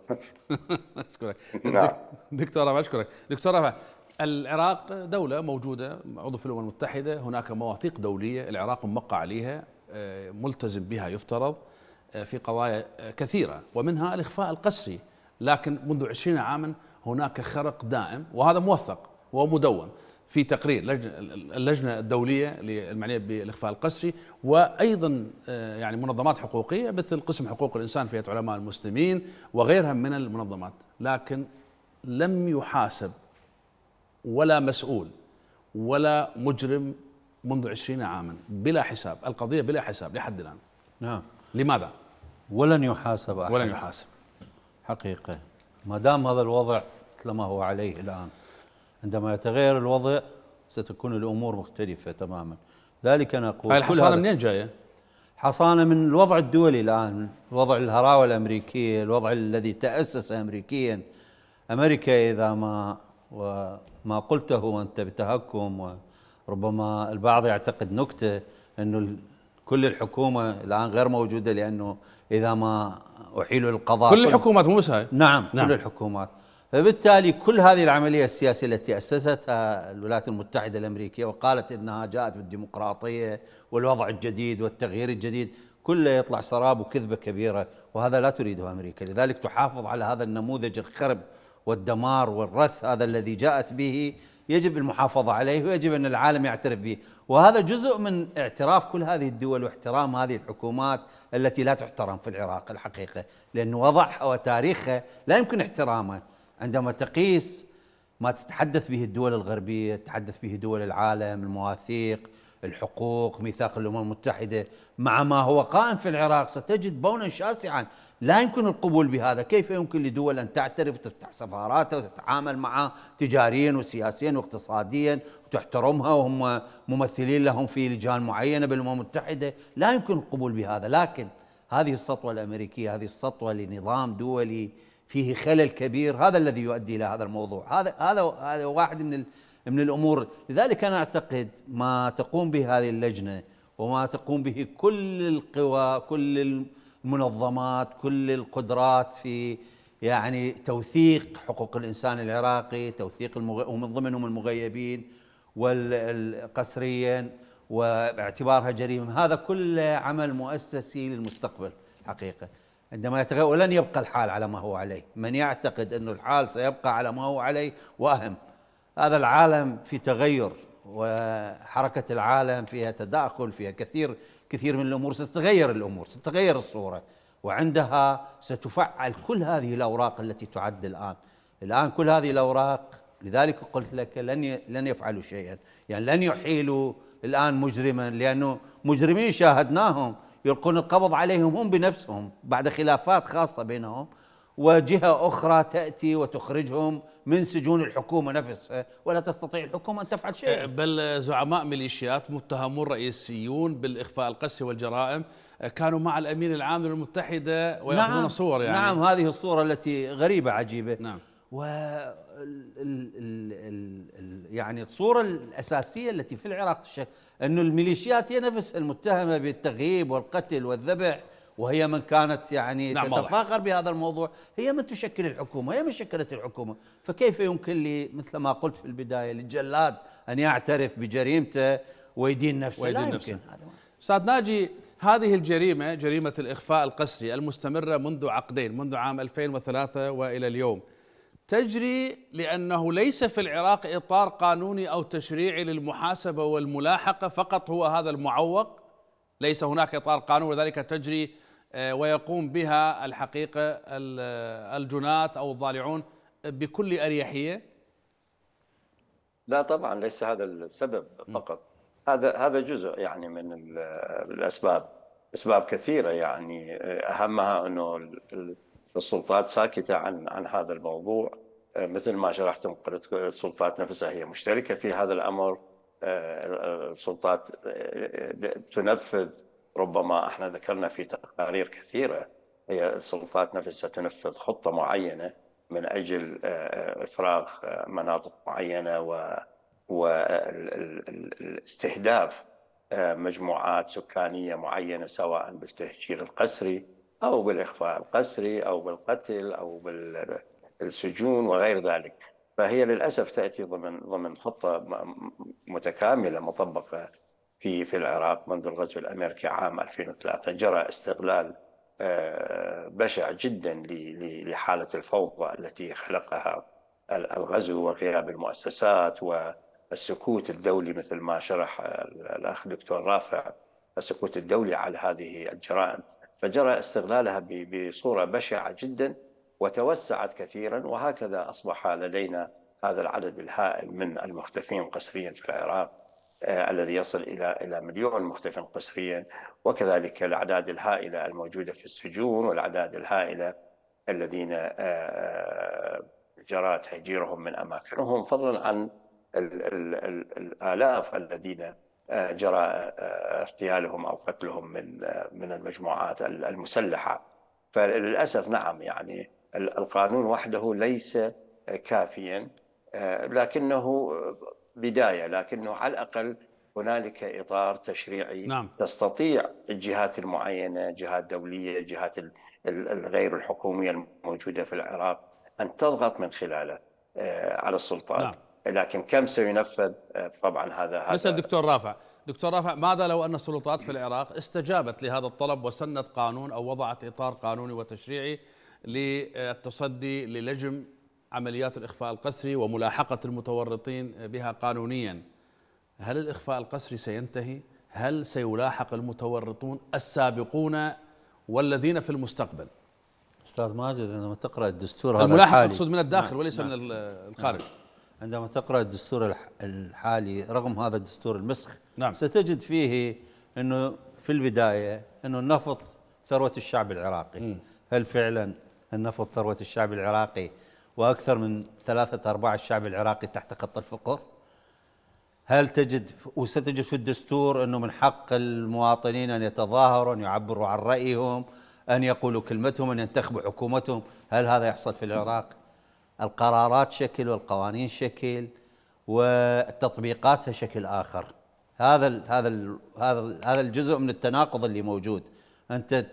اشكرك نعم دكتور رفع اشكرك دكتور رفع العراق دولة موجودة عضو في الأمم المتحدة هناك مواثيق دولية العراق موقع عليها آه، ملتزم بها يفترض آه، في قضايا آه، كثيرة ومنها الإخفاء القسري لكن منذ عشرين عاما هناك خرق دائم وهذا موثق ومدون في تقرير اللجنه الدوليه للمعنيه بالاخفاء القسري وايضا آه، يعني منظمات حقوقيه مثل قسم حقوق الانسان في علماء المسلمين وغيرها من المنظمات لكن لم يحاسب ولا مسؤول ولا مجرم منذ عشرين عاما بلا حساب القضيه بلا حساب لحد الان نعم لماذا ولن يحاسب أحد ولن يحاسب حقيقه ما دام هذا الوضع مثل ما هو عليه الان عندما يتغير الوضع ستكون الامور مختلفه تماما ذلك نقول هاي الحصانه منين جايه؟ حصانه من الوضع الدولي الان وضع الهراوه الامريكيه الوضع الذي تاسس امريكيا امريكا اذا ما وما قلته وانت بتهكم وربما البعض يعتقد نكته انه كل الحكومه الان غير موجوده لانه اذا ما احيلوا القضاء كل الحكومات مو بس هاي نعم, نعم كل الحكومات فبالتالي كل هذه العملية السياسية التي أسستها الولايات المتحدة الأمريكية وقالت أنها جاءت بالديمقراطية والوضع الجديد والتغيير الجديد كله يطلع سراب وكذبة كبيرة وهذا لا تريده أمريكا لذلك تحافظ على هذا النموذج الخرب والدمار والرث هذا الذي جاءت به يجب المحافظة عليه ويجب أن العالم يعترف به وهذا جزء من اعتراف كل هذه الدول واحترام هذه الحكومات التي لا تحترم في العراق الحقيقة لأن وضعها وتاريخها لا يمكن احترامه عندما تقيس ما تتحدث به الدول الغربية تتحدث به دول العالم المواثيق الحقوق ميثاق الأمم المتحدة مع ما هو قائم في العراق ستجد بونا شاسعا لا يمكن القبول بهذا كيف يمكن لدول أن تعترف وتفتح سفاراتها وتتعامل معها تجاريا وسياسيا واقتصاديا وتحترمها وهم ممثلين لهم في لجان معينة بالأمم المتحدة لا يمكن القبول بهذا لكن هذه السطوة الأمريكية هذه السطوة لنظام دولي فيه خلل كبير هذا الذي يؤدي الى هذا الموضوع هذا هذا هذا واحد من من الامور لذلك انا اعتقد ما تقوم به هذه اللجنه وما تقوم به كل القوى كل المنظمات كل القدرات في يعني توثيق حقوق الانسان العراقي توثيق المغ... ومن ضمنهم المغيبين والقسريا واعتبارها جريمه هذا كله عمل مؤسسي للمستقبل حقيقه عندما يتغير ولن يبقى الحال على ما هو عليه من يعتقد أن الحال سيبقى على ما هو عليه وأهم هذا العالم في تغير وحركة العالم فيها تداخل فيها كثير كثير من الأمور ستتغير الأمور ستتغير الصورة وعندها ستفعل كل هذه الأوراق التي تعد الآن الآن كل هذه الأوراق لذلك قلت لك لن لن يفعلوا شيئا يعني لن يحيلوا الآن مجرما لأنه مجرمين شاهدناهم يلقون القبض عليهم هم بنفسهم بعد خلافات خاصة بينهم وجهة أخرى تأتي وتخرجهم من سجون الحكومة نفسها ولا تستطيع الحكومة أن تفعل شيء أه، بل زعماء ميليشيات متهمون رئيسيون بالإخفاء القسري والجرائم أه، كانوا مع الأمين العام للمتحدة ويأخذون نعم صور يعني نعم هذه الصورة التي غريبة عجيبة نعم و يعني الصورة الأساسية التي في العراق تشكل أن الميليشيات هي نفسها المتهمة بالتغييب والقتل والذبح وهي من كانت يعني نعم تتفاخر بهذا الموضوع هي من تشكل الحكومة هي من شكلت الحكومة فكيف يمكن لي مثل ما قلت في البداية للجلاد أن يعترف بجريمته ويدين نفسه ويدين لا نفسه. يمكن أستاذ ناجي هذه الجريمة جريمة الإخفاء القسري المستمرة منذ عقدين منذ عام 2003 وإلى اليوم تجري لأنه ليس في العراق إطار قانوني أو تشريعي للمحاسبة والملاحقة فقط هو هذا المعوق ليس هناك إطار قانوني وذلك تجري آه، ويقوم بها الحقيقة آه، الجنات أو الضالعون بكل أريحية لا طبعا ليس هذا السبب فقط هذا هذا جزء يعني من الأسباب أسباب كثيرة يعني آه، أهمها أنه السلطات ساكتة عن عن هذا الموضوع آه، مثل ما شرحتم قلت السلطات نفسها هي مشتركة في هذا الأمر آه، آه، السلطات تنفذ ربما احنا ذكرنا في تقارير كثيرة هي السلطات نفسها تنفذ خطة معينة من أجل إفراغ مناطق معينة و والاستهداف مجموعات سكانية معينة سواء بالتهجير القسري أو بالإخفاء القسري أو بالقتل أو بالسجون وغير ذلك فهي للأسف تأتي ضمن ضمن خطة متكاملة مطبقة في في العراق منذ الغزو الأمريكي عام 2003 جرى استغلال آه، بشع جدا لحالة الفوضى التي خلقها الغزو وغياب المؤسسات والسكوت الدولي مثل ما شرح الأخ دكتور رافع السكوت الدولي على هذه الجرائم فجرى استغلالها بصورة بشعة جدا وتوسعت كثيرا وهكذا أصبح لدينا هذا العدد الهائل من المختفين قسريا في العراق آه، الذي يصل الى الى مليون مختف قسريا وكذلك الاعداد الهائله الموجوده في السجون والاعداد الهائله الذين آه، آه، جرى تهجيرهم من اماكنهم فضلا عن الالاف الذين جرى آه، اغتيالهم او قتلهم من آه، من المجموعات المسلحه فللاسف نعم يعني القانون وحده ليس آه، كافيا لكنه بدايه لكنه على الاقل هنالك اطار تشريعي نعم. تستطيع الجهات المعينه جهات دوليه جهات الغير الحكوميه الموجوده في العراق ان تضغط من خلاله على السلطات نعم. لكن كم سينفذ آه، طبعا هذا هذا نسال دكتور رافع دكتور رافع ماذا لو ان السلطات في العراق استجابت لهذا الطلب وسنت قانون او وضعت اطار قانوني وتشريعي للتصدي للجم عمليات الاخفاء القسري وملاحقه المتورطين بها قانونيا هل الاخفاء القسري سينتهي هل سيلاحق المتورطون السابقون والذين في المستقبل استاذ ماجد لما تقرا الدستور هذا الملاحق اقصد من الداخل نعم. وليس نعم. من الخارج نعم. عندما تقرأ الدستور الحالي رغم هذا الدستور المسخ نعم. ستجد فيه أنه في البداية أنه النفط ثروة الشعب العراقي م. هل فعلا النفط ثروة الشعب العراقي وأكثر من ثلاثة أرباع الشعب العراقي تحت خط الفقر هل تجد وستجد في الدستور أنه من حق المواطنين أن يتظاهروا أن يعبروا عن رأيهم أن يقولوا كلمتهم أن ينتخبوا حكومتهم هل هذا يحصل في العراق؟ القرارات شكل والقوانين شكل وتطبيقاتها شكل اخر هذا الـ هذا الـ هذا الـ هذا الجزء من التناقض اللي موجود انت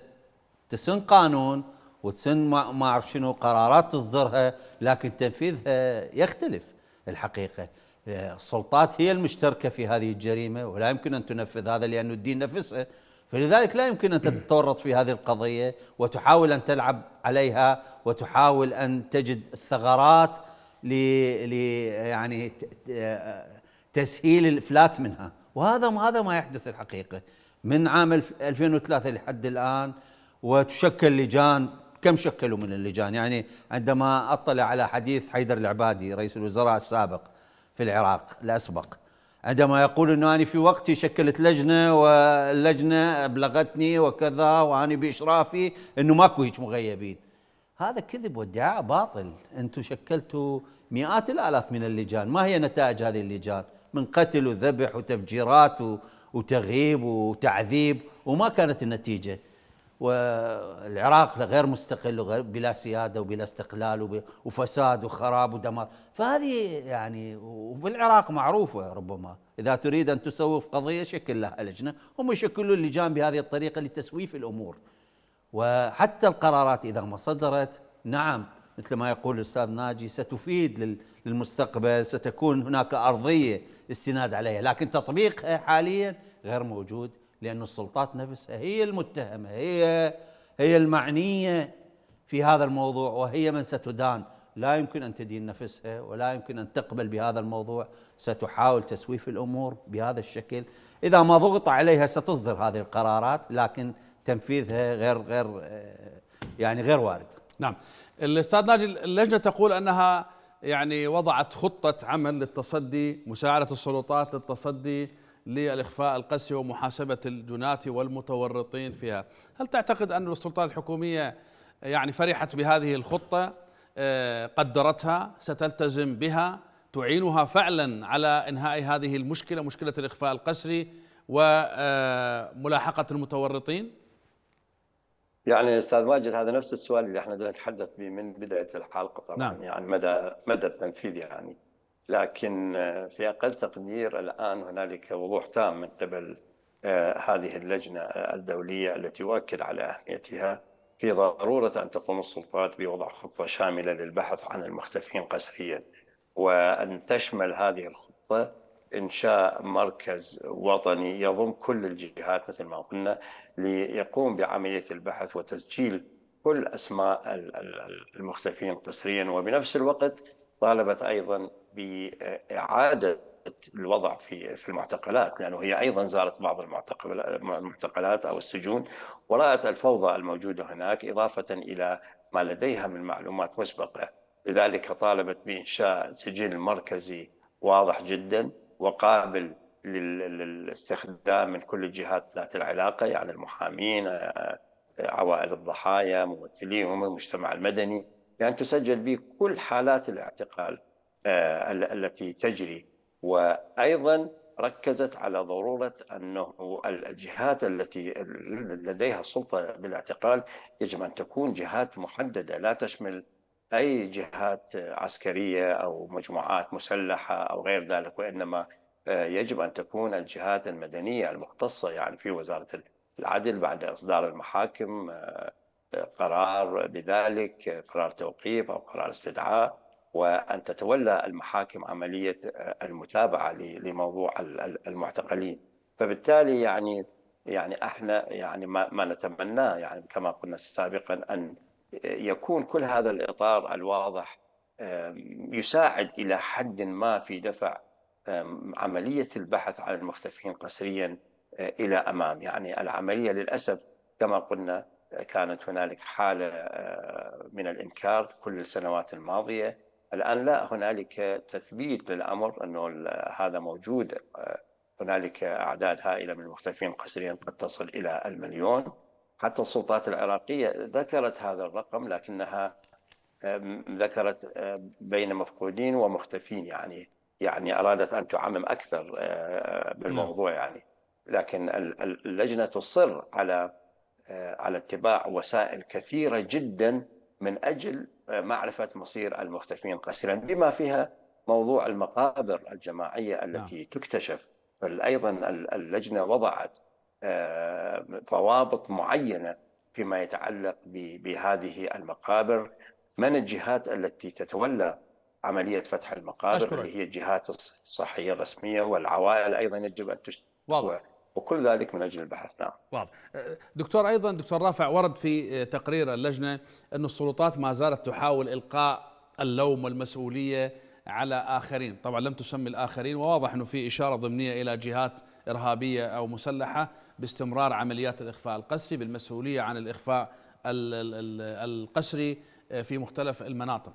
تسن قانون وتسن ما اعرف شنو قرارات تصدرها لكن تنفيذها يختلف الحقيقه آه، السلطات هي المشتركه في هذه الجريمه ولا يمكن ان تنفذ هذا لان الدين نفسه فلذلك لا يمكن أن تتورط في هذه القضية وتحاول أن تلعب عليها وتحاول أن تجد الثغرات ل يعني تسهيل الإفلات منها وهذا ما هذا ما يحدث الحقيقة من عام 2003 لحد الآن وتشكل لجان كم شكلوا من اللجان يعني عندما أطلع على حديث حيدر العبادي رئيس الوزراء السابق في العراق الأسبق عندما يقول انه انا في وقتي شكلت لجنه واللجنه ابلغتني وكذا وانا باشرافي انه ماكو هيك مغيبين هذا كذب وادعاء باطل انتم شكلتوا مئات الالاف من اللجان ما هي نتائج هذه اللجان من قتل وذبح وتفجيرات وتغييب وتعذيب وما كانت النتيجه والعراق غير مستقل وغير بلا سياده وبلا استقلال وفساد وخراب ودمار فهذه يعني وبالعراق معروفه ربما اذا تريد ان تسوف قضيه شكل لها لجنه هم يشكلون اللجان بهذه الطريقه لتسويف الامور وحتى القرارات اذا ما صدرت نعم مثل ما يقول الاستاذ ناجي ستفيد للمستقبل ستكون هناك ارضيه استناد عليها لكن تطبيقها حاليا غير موجود لأن السلطات نفسها هي المتهمة هي هي المعنية في هذا الموضوع وهي من ستدان لا يمكن أن تدين نفسها ولا يمكن أن تقبل بهذا الموضوع ستحاول تسويف الأمور بهذا الشكل إذا ما ضغط عليها ستصدر هذه القرارات لكن تنفيذها غير غير آه، يعني غير وارد نعم الأستاذ ناجي اللجنة تقول أنها يعني وضعت خطة عمل للتصدي مساعدة السلطات للتصدي للإخفاء القسري ومحاسبة الجنات والمتورطين فيها هل تعتقد أن السلطات الحكومية يعني فرحت بهذه الخطة آه، قدرتها ستلتزم بها تعينها فعلا على إنهاء هذه المشكلة مشكلة الإخفاء القسري وملاحقة المتورطين؟ يعني استاذ ماجد هذا نفس السؤال اللي احنا نتحدث به من بدايه الحلقه طبعا نعم. يعني مدى مدى التنفيذ يعني لكن آه، في أقل تقدير الآن هنالك وضوح تام من قبل آه، هذه اللجنة الدولية التي أؤكد على أهميتها في ضرورة أن تقوم السلطات بوضع خطة شاملة للبحث عن المختفين قسريا وأن تشمل هذه الخطة إنشاء مركز وطني يضم كل الجهات مثل ما قلنا ليقوم بعملية البحث وتسجيل كل أسماء المختفين قسريا وبنفس الوقت طالبت أيضا بإعادة الوضع في في المعتقلات لانه هي ايضا زارت بعض المعتقلات او السجون ورات الفوضى الموجوده هناك اضافه الى ما لديها من معلومات مسبقه لذلك طالبت بانشاء سجل مركزي واضح جدا وقابل للاستخدام من كل الجهات ذات العلاقه يعني المحامين آه، آه، عوائل الضحايا ممثليهم المجتمع المدني بأن تسجل به كل حالات الاعتقال آه، التي تجري وأيضا ركزت على ضرورة أنه الجهات التي لديها السلطه بالاعتقال يجب أن تكون جهات محددة لا تشمل أي جهات عسكرية أو مجموعات مسلحة أو غير ذلك وإنما آه، يجب أن تكون الجهات المدنية المختصة يعني في وزارة العدل بعد إصدار المحاكم آه، قرار بذلك قرار توقيف او قرار استدعاء وان تتولى المحاكم عمليه آه، المتابعه لموضوع المعتقلين فبالتالي يعني يعني احنا يعني ما, ما نتمناه يعني كما قلنا سابقا ان يكون كل هذا الاطار الواضح يساعد الى حد ما في دفع عمليه البحث عن المختفين قسريا آه، الى امام يعني العمليه للاسف كما قلنا كانت هنالك حالة آه، من الإنكار كل السنوات الماضية الآن لا هنالك تثبيت للأمر أنه هذا موجود آه، هنالك أعداد هائلة من المختفين قسريا قد تصل إلى المليون حتى السلطات العراقية ذكرت هذا الرقم لكنها آه، ذكرت بين مفقودين ومختفين يعني يعني أرادت أن تعمم أكثر بالموضوع نعم. يعني لكن اللجنة تصر على آه، على اتباع وسائل كثيرة جدا من أجل آه، معرفة مصير المختفين قسرا بما فيها موضوع المقابر الجماعية نعم. التي نعم. تكتشف أيضا اللجنة وضعت آه، ضوابط معينة فيما يتعلق بهذه المقابر من الجهات التي تتولى عملية فتح المقابر أشكرك. اللي هي الجهات الصحية الرسمية والعوائل أيضا يجب أن تشتغل واضح وكل ذلك من اجل البحث نعم. واضح. أه، دكتور ايضا دكتور رافع ورد في أه، تقرير اللجنه ان السلطات ما زالت تحاول القاء اللوم والمسؤوليه على اخرين، طبعا لم تسمي الاخرين وواضح انه في اشاره ضمنيه الى جهات ارهابيه او مسلحه باستمرار عمليات الاخفاء القسري بالمسؤوليه عن الاخفاء القسري أه، في مختلف المناطق.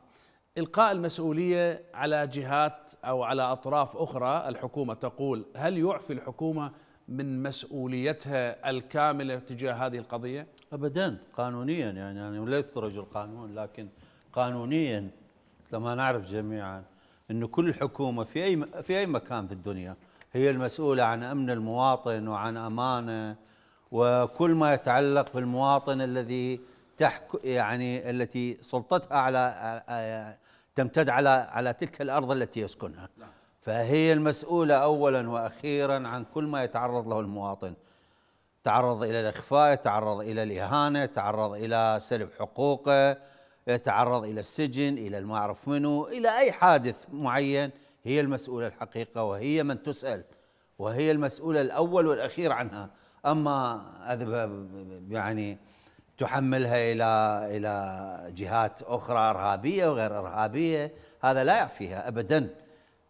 القاء المسؤوليه على جهات او على اطراف اخرى الحكومه تقول هل يعفي الحكومه من مسؤوليتها الكامله تجاه هذه القضيه؟ ابدا قانونيا يعني انا يعني لست رجل قانون لكن قانونيا كما نعرف جميعا انه كل حكومه في اي في اي مكان في الدنيا هي المسؤوله عن امن المواطن وعن امانه وكل ما يتعلق بالمواطن الذي تحك يعني التي سلطتها على تمتد على على تلك الارض التي يسكنها. نعم. فهي المسؤولة أولا وأخيرا عن كل ما يتعرض له المواطن تعرض إلى الإخفاء تعرض إلى الإهانة تعرض إلى سلب حقوقه يتعرض إلى السجن إلى المعرف منه إلى أي حادث معين هي المسؤولة الحقيقة وهي من تسأل وهي المسؤولة الأول والأخير عنها أما يعني تحملها إلى إلى جهات أخرى إرهابية وغير إرهابية هذا لا يعفيها أبداً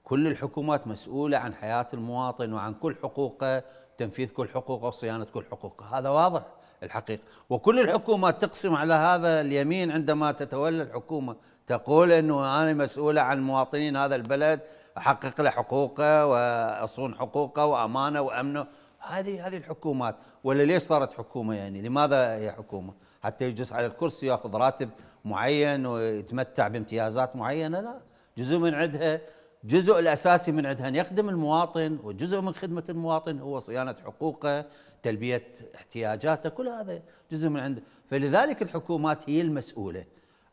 كل الحكومات مسؤولة عن حياة المواطن وعن كل حقوقه تنفيذ كل حقوقه وصيانة كل حقوقه هذا واضح الحقيقة وكل الحكومات تقسم على هذا اليمين عندما تتولى الحكومة تقول أنه أنا مسؤولة عن مواطنين هذا البلد أحقق له حقوقه وأصون حقوقه وأمانه وأمنه هذه هذه الحكومات ولا ليش صارت حكومة يعني لماذا هي حكومة حتى يجلس على الكرسي ويأخذ راتب معين ويتمتع بامتيازات معينة لا جزء من عندها جزء الاساسي من عندها يخدم المواطن وجزء من خدمه المواطن هو صيانه حقوقه، تلبيه احتياجاته، كل هذا جزء من عنده، فلذلك الحكومات هي المسؤوله.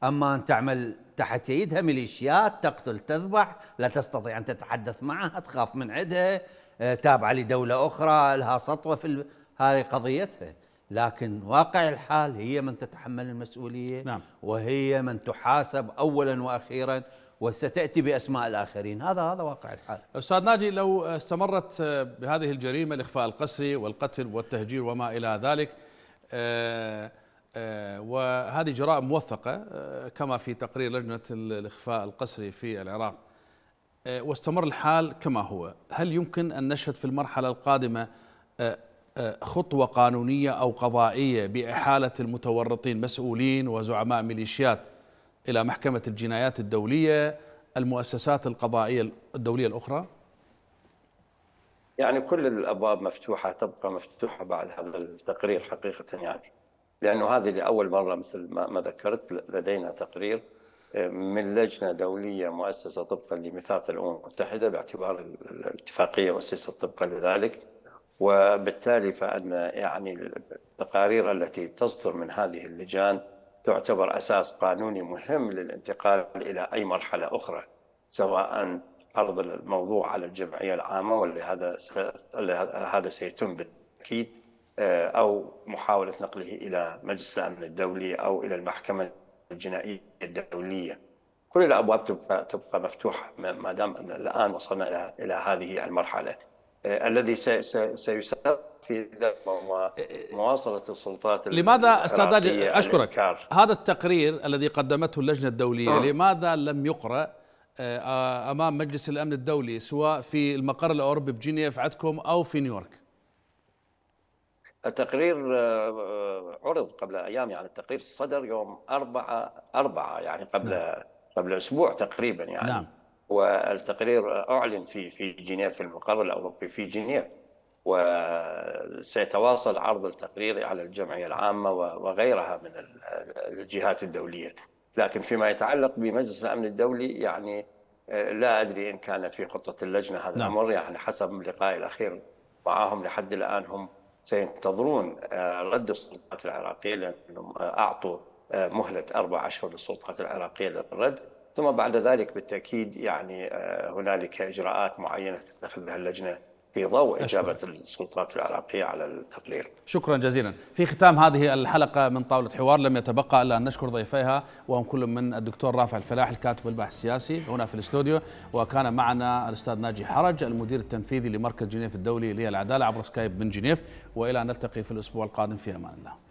اما ان تعمل تحت يدها ميليشيات تقتل تذبح، لا تستطيع ان تتحدث معها، تخاف من عندها، آه، تابعه لدوله اخرى، لها سطوه في ال... هذه قضيتها. لكن واقع الحال هي من تتحمل المسؤوليه نعم. وهي من تحاسب اولا واخيرا وستاتي باسماء الاخرين هذا هذا واقع الحال استاذ ناجي لو استمرت آه، بهذه الجريمه الاخفاء القسري والقتل والتهجير وما الى ذلك آه، آه، وهذه جرائم موثقه كما في تقرير لجنه الاخفاء القسري في العراق واستمر الحال كما هو هل يمكن ان نشهد في المرحله القادمه خطوه قانونيه او قضائيه باحاله المتورطين مسؤولين وزعماء ميليشيات إلى محكمة الجنايات الدولية المؤسسات القضائية الدولية الأخرى يعني كل الابواب مفتوحه تبقى مفتوحه بعد هذا التقرير حقيقه يعني لانه هذه لاول مره مثل ما ذكرت لدينا تقرير آه، من لجنه دوليه مؤسسه طبقا لميثاق الامم المتحده باعتبار الاتفاقيه مؤسسه طبقا لذلك وبالتالي فان يعني التقارير التي تصدر من هذه اللجان تعتبر أساس قانوني مهم للانتقال إلى أي مرحلة أخرى سواء عرض الموضوع على الجمعية العامة ولهذا هذا هذا سيتم بالتأكيد آه، أو محاولة نقله إلى مجلس الأمن الدولي أو إلى المحكمة الجنائية الدولية كل الأبواب تبقى تبقى مفتوحة ما دام الآن وصلنا إلى إلى هذه المرحلة آه، الذي سيسبب في آه، آه، مواصله السلطات لماذا أستاذ اشكرك الإنكار. هذا التقرير الذي قدمته اللجنه الدوليه أه. لماذا لم يقرا امام مجلس الامن الدولي سواء في المقر الاوروبي بجنيف عندكم او في نيويورك؟ التقرير عرض قبل ايام يعني التقرير صدر يوم أربعة أربعة يعني قبل نعم. قبل اسبوع تقريبا يعني نعم. والتقرير أعلن في في جنيف في المقر الأوروبي في جنيف وسيتواصل عرض التقرير على الجمعية العامة وغيرها من الجهات الدولية لكن فيما يتعلق بمجلس الأمن الدولي يعني آه، لا أدري إن كان في خطة اللجنة هذا نعم. الأمر يعني حسب لقائي الأخير معهم لحد الآن هم سينتظرون آه، رد السلطات العراقية لأنهم آه، أعطوا مهلة أربع أشهر للسلطات العراقية للرد ثم بعد ذلك بالتاكيد يعني آه، هنالك اجراءات معينه تتخذها اللجنه في ضوء اجابه أشكرك. السلطات العراقيه على التقرير. شكرا جزيلا، في ختام هذه الحلقه من طاوله حوار لم يتبقى الا ان نشكر ضيفيها وهم كل من الدكتور رافع الفلاح الكاتب والباحث السياسي هنا في الاستوديو وكان معنا الاستاذ ناجي حرج المدير التنفيذي لمركز جنيف الدولي للعداله عبر سكايب من جنيف والى ان نلتقي في الاسبوع القادم في امان الله.